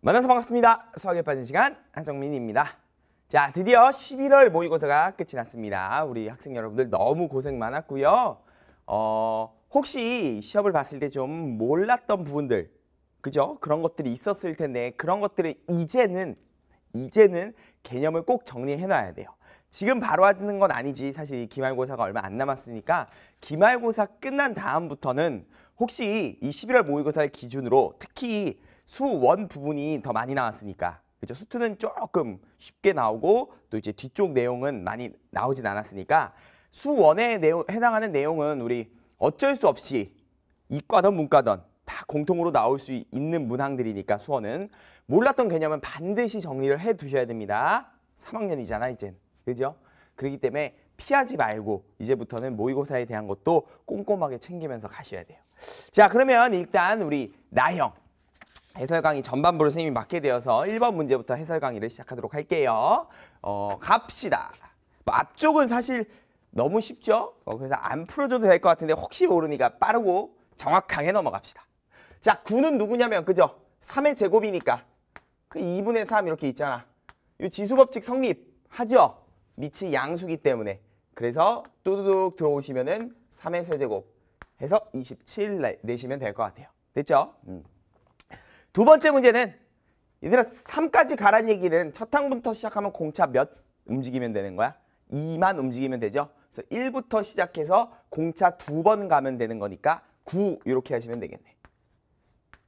만나서 반갑습니다. 수학에 빠진 시간 한정민입니다. 자, 드디어 11월 모의고사가 끝이 났습니다. 우리 학생 여러분들 너무 고생 많았고요. 어, 혹시 시험을 봤을 때 좀 몰랐던 부분들, 그죠? 그런 것들이 있었을 텐데 그런 것들을 이제는 이제는 개념을 꼭 정리해 놔야 돼요. 지금 바로 하는 건 아니지. 사실 기말고사가 얼마 안 남았으니까 기말고사 끝난 다음부터는 혹시 이 11월 모의고사를 기준으로 특히 수원 부분이 더 많이 나왔으니까 그죠 수투는 조금 쉽게 나오고 또 이제 뒤쪽 내용은 많이 나오진 않았으니까 수원에 내용, 해당하는 내용은 우리 어쩔 수 없이 이과든 문과든 다 공통으로 나올 수 있는 문항들이니까 수원은 몰랐던 개념은 반드시 정리를 해 두셔야 됩니다. 3학년이잖아 이젠 그죠? 그렇기 때문에 피하지 말고 이제부터는 모의고사에 대한 것도 꼼꼼하게 챙기면서 가셔야 돼요. 자 그러면 일단 우리 나형 해설 강의 전반부를 선생님이 맡게 되어서 1번 문제부터 해설 강의를 시작하도록 할게요. 어, 갑시다. 뭐 앞쪽은 사실 너무 쉽죠? 어, 그래서 안 풀어줘도 될 것 같은데 혹시 모르니까 빠르고 정확하게 넘어갑시다. 자, 9는 누구냐면 그죠? 3의 제곱이니까 그 2분의 3 이렇게 있잖아. 이 지수법칙 성립하죠? 밑이 양수기 때문에. 그래서 뚜두둑 들어오시면은 3의 세제곱 해서 27 내시면 될 것 같아요. 됐죠? 음. 두 번째 문제는 얘들아 3까지 가란 얘기는 첫 항부터 시작하면 공차 몇 움직이면 되는 거야? 2만 움직이면 되죠? 그래서 1부터 시작해서 공차 두 번 가면 되는 거니까 9 이렇게 하시면 되겠네.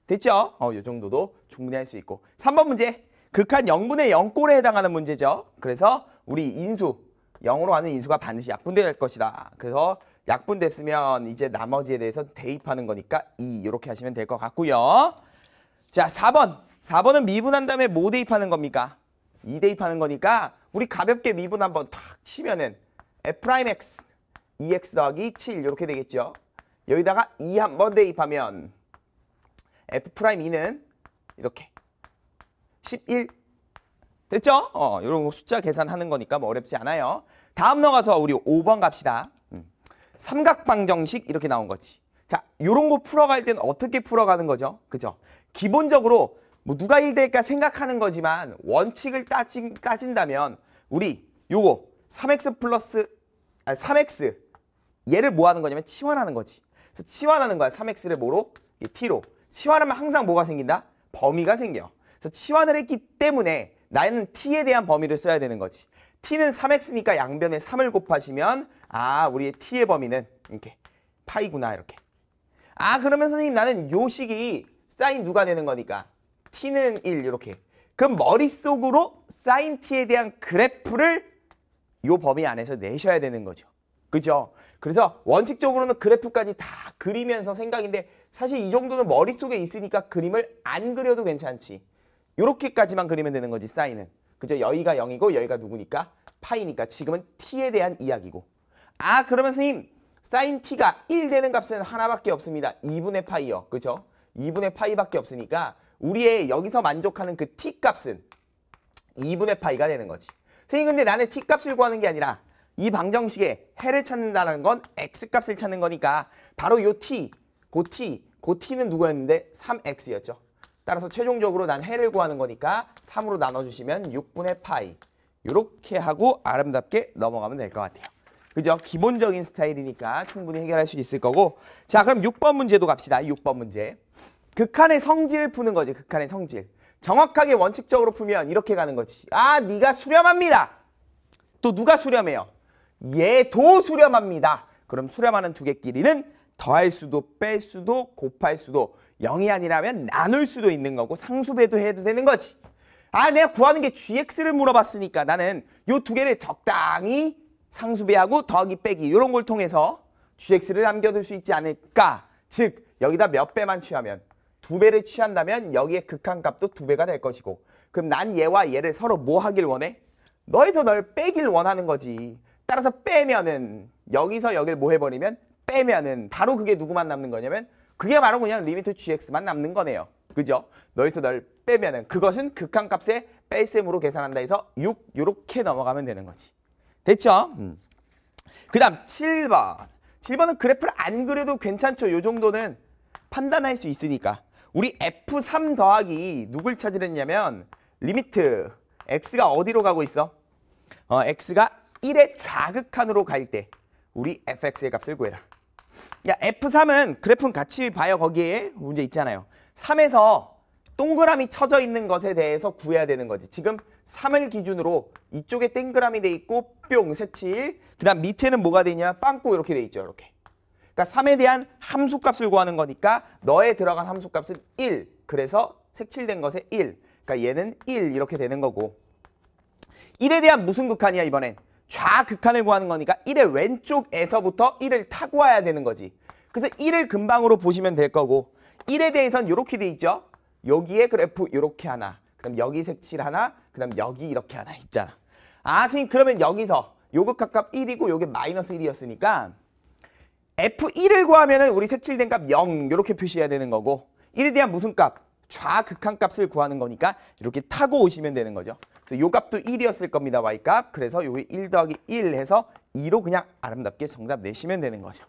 됐죠? 어, 요 정도도 충분히 할 수 있고. 3번 문제. 극한 0분의 0꼴에 해당하는 문제죠. 그래서 우리 인수, 0으로 가는 인수가 반드시 약분될 것이다. 그래서 약분됐으면 이제 나머지에 대해서 대입하는 거니까 2 이렇게 하시면 될 것 같고요. 자, 4번. 4번은 미분한 다음에 뭐 대입하는 겁니까? 2 대입하는 거니까 우리 가볍게 미분 한번 탁 치면은 f'x, 2x e 더하기 7 이렇게 되겠죠. 여기다가 2 e 한번 대입하면 f'2는 이렇게 11 됐죠? 어, 이런 거 숫자 계산하는 거니까 뭐 어렵지 않아요. 다음 넘어가서 우리 5번 갑시다. 음. 삼각방정식 이렇게 나온 거지. 자, 요런 거 풀어갈 땐 어떻게 풀어가는 거죠? 그죠? 기본적으로 뭐 누가 1대일까 생각하는 거지만 원칙을 따진, 따진다면 우리 요거 3x 플러스 아니 3x 얘를 뭐 하는 거냐면 치환하는 거지. 그래서 치환하는 거야. 3x를 뭐로? t로. 치환하면 항상 뭐가 생긴다? 범위가 생겨. 그래서 치환을 했기 때문에 나는 t에 대한 범위를 써야 되는 거지. t는 3x니까 양변에 3을 곱하시면 아 우리의 t의 범위는 이렇게 파이구나 이렇게. 아 그러면 선생님 나는 요 식이 사인 누가 내는 거니까 t는 1 이렇게. 그럼 머릿속으로 사인 t에 대한 그래프를 요 범위 안에서 내셔야 되는 거죠. 그죠? 그래서 원칙적으로는 그래프까지 다 그리면서 생각인데 사실 이 정도는 머릿속에 있으니까 그림을 안 그려도 괜찮지. 요렇게까지만 그리면 되는 거지 사인은. 그죠? 여기가 0이고 여기가 누구니까? 파이니까 지금은 t에 대한 이야기고. 아 그러면 선생님 사인 t가 1 되는 값은 하나밖에 없습니다. 2분의 파이요. 그죠? 2분의 파이밖에 없으니까 우리의 여기서 만족하는 그 t값은 2분의 파이가 되는 거지. 선생님 근데 나는 t값을 구하는 게 아니라 이 방정식에 해를 찾는다는 건 x값을 찾는 거니까 바로 요 t, 고 t, 고 t는 누구였는데 3x였죠. 따라서 최종적으로 난 해를 구하는 거니까 3으로 나눠주시면 6분의 파이. 이렇게 하고 아름답게 넘어가면 될 것 같아요. 그죠? 기본적인 스타일이니까 충분히 해결할 수 있을 거고 자 그럼 6번 문제도 갑시다. 6번 문제. 극한의 성질을 푸는 거지 극한의 성질 정확하게 원칙적으로 풀면 이렇게 가는 거지 아 네가 수렴합니다 또 누가 수렴해요 얘도 수렴합니다 그럼 수렴하는 두 개끼리는 더할 수도 뺄 수도 곱할 수도 0이 아니라면 나눌 수도 있는 거고 상수배도 해도 되는 거지 아 내가 구하는 게 gx를 물어봤으니까 나는 요 두 개를 적당히 상수배하고 더하기 빼기 이런 걸 통해서 gx를 남겨둘 수 있지 않을까 즉 여기다 몇 배만 취하면 두 배를 취한다면 여기에 극한값도 두 배가 될 것이고 그럼 난 얘와 얘를 서로 뭐 하길 원해? 너에서 널 빼길 원하는 거지. 따라서 빼면은 여기서 여길 뭐 해버리면 빼면은 바로 그게 누구만 남는 거냐면 그게 바로 그냥 리미트 gx만 남는 거네요. 그죠? 너에서 널 빼면은 그것은 극한값의 뺄셈으로 계산한다 해서 6이렇게 넘어가면 되는 거지. 됐죠? 음. 그 다음 7번. 7번은 그래프를 안 그려도 괜찮죠. 요 정도는 판단할 수 있으니까. 우리 F3 더하기 누굴 찾으랬냐면 리미트 x가 어디로 가고 있어? 어, x가 1의 좌극한으로 갈 때 우리 fx의 값을 구해라. 야 f3은 그래프는 같이 봐요. 거기에 문제 있잖아요. 3에서 동그라미 쳐져 있는 것에 대해서 구해야 되는 거지. 지금 3을 기준으로 이쪽에 땡그라미 돼 있고 뿅, 색칠. 그 다음 밑에는 뭐가 되냐? 빵꾸 이렇게 돼 있죠. 이렇게. 그러니까 3에 대한 함수값을 구하는 거니까 너에 들어간 함수값은 1. 그래서 색칠된 것에 1. 그러니까 얘는 1 이렇게 되는 거고 1에 대한 무슨 극한이야 이번엔? 좌극한을 구하는 거니까 1의 왼쪽에서부터 1을 타고 와야 되는 거지. 그래서 1을 금방으로 보시면 될 거고 1에 대해서는 이렇게 돼 있죠. 여기에 그래프 이렇게 하나, 그다음 여기 색칠 하나, 그다음 여기 이렇게 하나 있잖아. 아, 선생님 그러면 여기서 요극값값 1이고 요게 마이너스 1이었으니까 F1을 구하면 우리 색칠된 값 0 이렇게 표시해야 되는 거고 1에 대한 무슨 값? 좌극한 값을 구하는 거니까 이렇게 타고 오시면 되는 거죠. 그래서 요 값도 1이었을 겁니다. y값. 그래서 요게 1 더하기 1 해서 2로 그냥 아름답게 정답 내시면 되는 거죠.